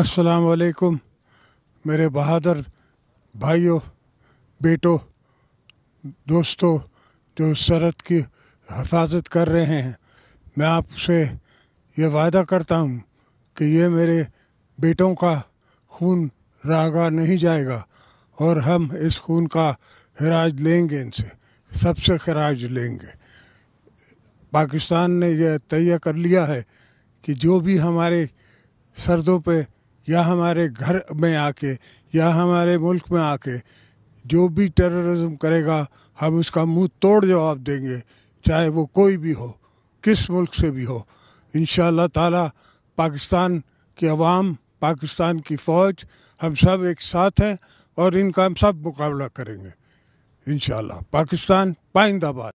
अस्सलाम वालेकुम मेरे बहादुर भाइयों बेटों दोस्तों जो सरहद की हिफाजत कर रहे हैं मैं आपसे ये वादा करता हूँ कि ये मेरे बेटों का खून रागा नहीं जाएगा और हम इस खून का खराज लेंगे इनसे सबसे खराज लेंगे पाकिस्तान ने यह तय कर लिया है कि जो भी हमारे सरदों पे या हमारे घर में आके या हमारे मुल्क में आके जो भी टेररिज्म करेगा हम उसका मुंह तोड़ जवाब देंगे चाहे वो कोई भी हो किस मुल्क से भी हो इन ताला पाकिस्तान की अवाम पाकिस्तान की फ़ौज हम सब एक साथ हैं और इनका हम सब मुकाबला करेंगे इन पाकिस्तान पाइंदाबाद